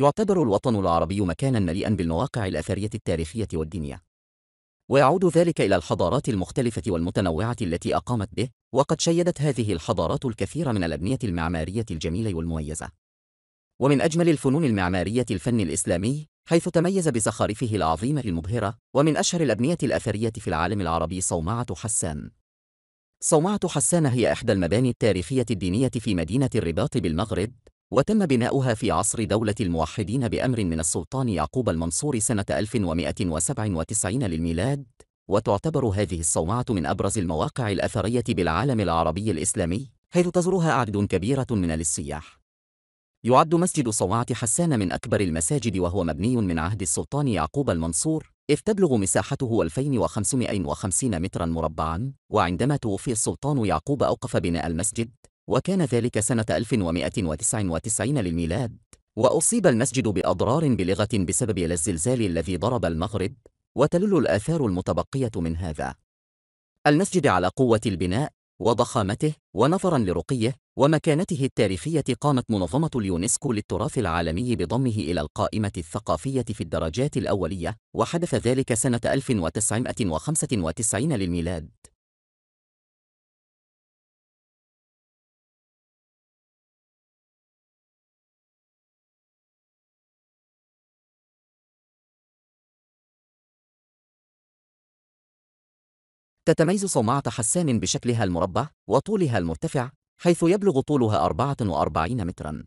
يعتبر الوطن العربي مكانا مليئا بالمواقع الأثرية التاريخية والدينية ويعود ذلك إلى الحضارات المختلفة والمتنوعة التي أقامت به وقد شيدت هذه الحضارات الكثير من الأبنية المعمارية الجميلة والمميزة ومن أجمل الفنون المعمارية الفن الإسلامي حيث تميز بزخارفه العظيمة المبهرة ومن أشهر الأبنية الأثرية في العالم العربي صومعة حسان صومعة حسان هي إحدى المباني التاريخية الدينية في مدينة الرباط بالمغرب وتم بناؤها في عصر دولة الموحدين بأمر من السلطان يعقوب المنصور سنة 1197 للميلاد وتعتبر هذه الصومعة من أبرز المواقع الأثرية بالعالم العربي الإسلامي حيث تزورها أعداد كبيرة من السياح يعد مسجد صومعة حسان من أكبر المساجد وهو مبني من عهد السلطان يعقوب المنصور إذ تبلغ مساحته 2550 مترا مربعا وعندما توفي السلطان يعقوب أوقف بناء المسجد وكان ذلك سنة 1199 للميلاد وأصيب المسجد بأضرار بلغة بسبب الزلزال الذي ضرب المغرب وتلل الآثار المتبقية من هذا المسجد على قوة البناء وضخامته ونظرا لرقيه ومكانته التاريخية قامت منظمة اليونسكو للتراث العالمي بضمه إلى القائمة الثقافية في الدرجات الأولية وحدث ذلك سنة 1995 للميلاد تتميز صومعة حسان بشكلها المربع وطولها المرتفع حيث يبلغ طولها 44 متراً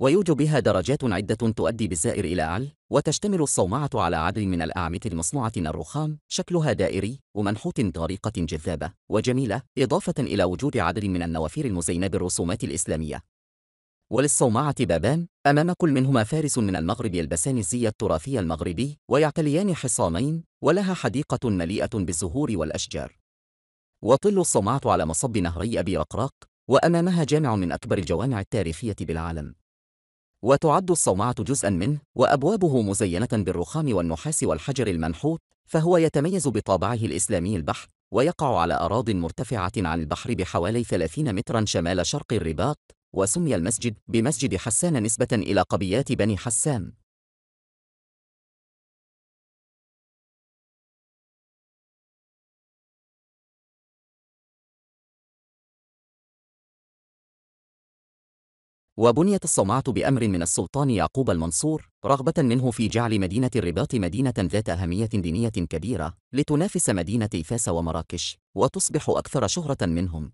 ويوجد بها درجات عدة تؤدي بالزائر إلى أعل وتشتمل الصومعة على عدد من الأعمدة المصنوعة من الرخام شكلها دائري ومنحوت بطريقة جذابة وجميلة إضافة إلى وجود عدد من النوافير المزينة بالرسومات الإسلامية وللصومعة بابان أمام كل منهما فارس من المغرب يلبسان الزي التراثي المغربي ويعتليان حصانين ولها حديقة مليئة بالزهور والأشجار وطل الصومعة على مصب نهري أبي رقراق وأمامها جامع من أكبر الجوامع التاريخية بالعالم وتعد الصومعة جزءا منه وأبوابه مزينة بالرخام والنحاس والحجر المنحوت فهو يتميز بطابعه الإسلامي البحر ويقع على أراض مرتفعة عن البحر بحوالي 30 مترا شمال شرق الرباط وسمي المسجد بمسجد حسان نسبة إلى قبيات بني حسان وبنيت الصومعة بأمر من السلطان يعقوب المنصور رغبة منه في جعل مدينة الرباط مدينة ذات أهمية دينية كبيرة لتنافس مدينة فاس ومراكش وتصبح أكثر شهرة منهم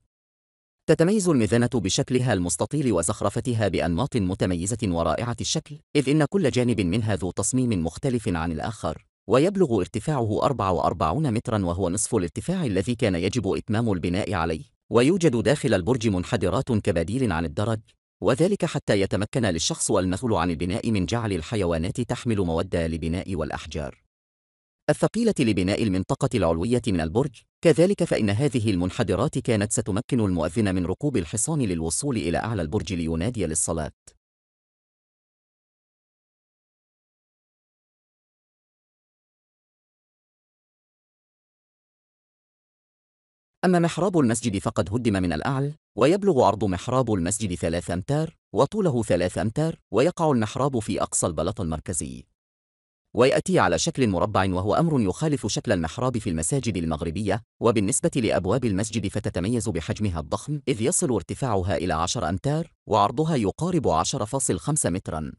تتميز المذنة بشكلها المستطيل وزخرفتها بأنماط متميزة ورائعة الشكل إذ إن كل جانب منها ذو تصميم مختلف عن الآخر ويبلغ ارتفاعه 44 مترا وهو نصف الارتفاع الذي كان يجب إتمام البناء عليه ويوجد داخل البرج منحدرات كبديل عن الدرج وذلك حتى يتمكن للشخص المسؤول عن البناء من جعل الحيوانات تحمل مواد لبناء والأحجار الثقيلة لبناء المنطقة العلوية من البرج كذلك فإن هذه المنحدرات كانت ستمكن المؤذن من ركوب الحصان للوصول إلى أعلى البرج لينادي للصلاة أما محراب المسجد فقد هدم من الأعلى ويبلغ عرض محراب المسجد ثلاث أمتار وطوله ثلاث أمتار ويقع المحراب في أقصى البلاط المركزي ويأتي على شكل مربع وهو أمر يخالف شكل المحراب في المساجد المغربية وبالنسبة لأبواب المسجد فتتميز بحجمها الضخم إذ يصل ارتفاعها إلى 10 أمتار وعرضها يقارب 10.5 متراً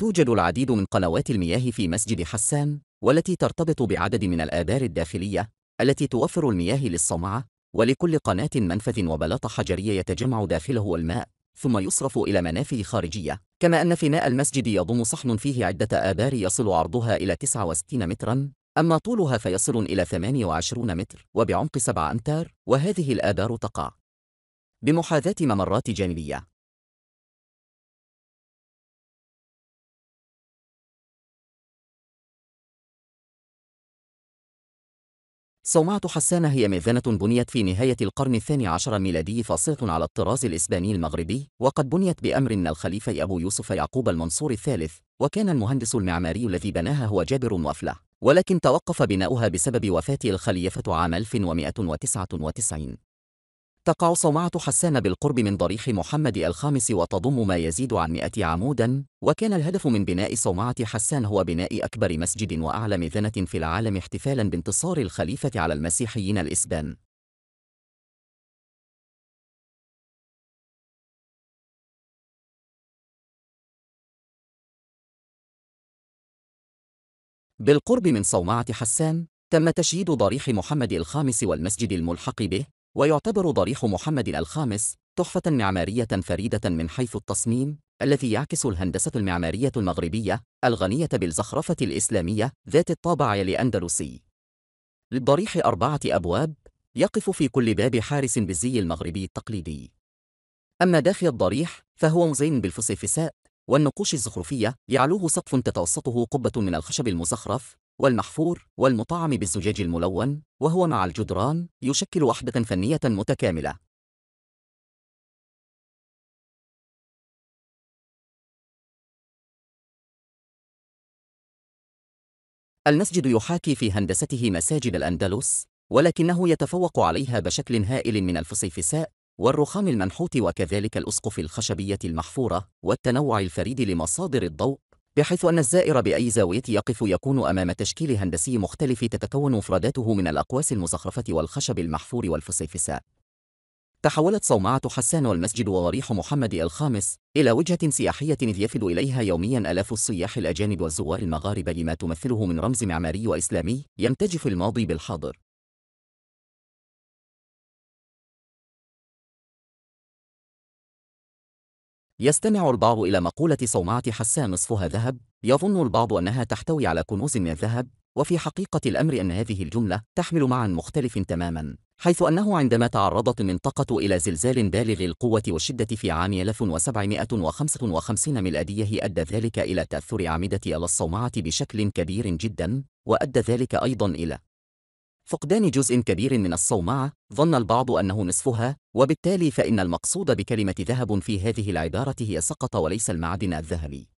توجد العديد من قنوات المياه في مسجد حسان والتي ترتبط بعدد من الآبار الداخلية التي توفر المياه للصومعة ولكل قناة منفذ وبلاط حجرية يتجمع داخله الماء ثم يصرف إلى منافذ خارجية كما أن فناء المسجد يضم صحن فيه عدة آبار يصل عرضها إلى 69 متراً أما طولها فيصل إلى 28 متر وبعمق 7 أمتار وهذه الآبار تقع بمحاذاة ممرات جانبية صومعة حسان هي ميذنة بنيت في نهاية القرن الثاني عشر الميلادي فاصلة على الطراز الإسباني المغربي وقد بنيت بأمر من الخليفة أبو يوسف يعقوب المنصور الثالث وكان المهندس المعماري الذي بناها هو جابر وفلة ولكن توقف بناؤها بسبب وفاة الخليفة عام 1199 تقع صومعة حسان بالقرب من ضريح محمد الخامس وتضم ما يزيد عن مئة عمودا وكان الهدف من بناء صومعة حسان هو بناء أكبر مسجد وأعلى مذنة في العالم احتفالا بانتصار الخليفة على المسيحيين الإسبان بالقرب من صومعة حسان تم تشييد ضريح محمد الخامس والمسجد الملحق به ويعتبر ضريح محمد الخامس تحفة معمارية فريدة من حيث التصميم الذي يعكس الهندسة المعمارية المغربية الغنية بالزخرفة الإسلامية ذات الطابع الأندلسي. للضريح أربعة أبواب يقف في كل باب حارس بالزي المغربي التقليدي. أما داخل الضريح فهو مزين بالفسيفساء والنقوش الزخرفية يعلوه سقف تتوسطه قبة من الخشب المزخرف والمحفور والمطعم بالزجاج الملون وهو مع الجدران يشكل وحدة فنية متكاملة المسجد يحاكي في هندسته مساجد الأندلس ولكنه يتفوق عليها بشكل هائل من الفسيفساء والرخام المنحوت وكذلك الأسقف الخشبية المحفورة والتنوع الفريد لمصادر الضوء بحيث أن الزائر بأي زاوية يقف يكون أمام تشكيل هندسي مختلف تتكون مفرداته من الأقواس المزخرفة والخشب المحفور والفسيفساء. تحولت صومعة حسان والمسجد وضريح محمد الخامس إلى وجهة سياحية إذ يفد إليها يوميا آلاف السياح الأجانب والزوار المغاربة لما تمثله من رمز معماري وإسلامي يمتج في الماضي بالحاضر. يستمع البعض إلى مقولة صومعة حسان نصفها ذهب، يظن البعض أنها تحتوي على كنوز من الذهب، وفي حقيقة الأمر أن هذه الجملة تحمل معنى مختلف تماماً، حيث أنه عندما تعرضت المنطقة إلى زلزال بالغ القوة والشدة في عام 1755 ميلادية أدى ذلك إلى تأثر أعمدة الصومعة بشكل كبير جدا وأدى ذلك أيضا إلى فقدان جزء كبير من الصومعة ظن البعض أنه نصفها وبالتالي فإن المقصود بكلمة ذهب في هذه العبارة هي سقط وليس المعدن الذهبي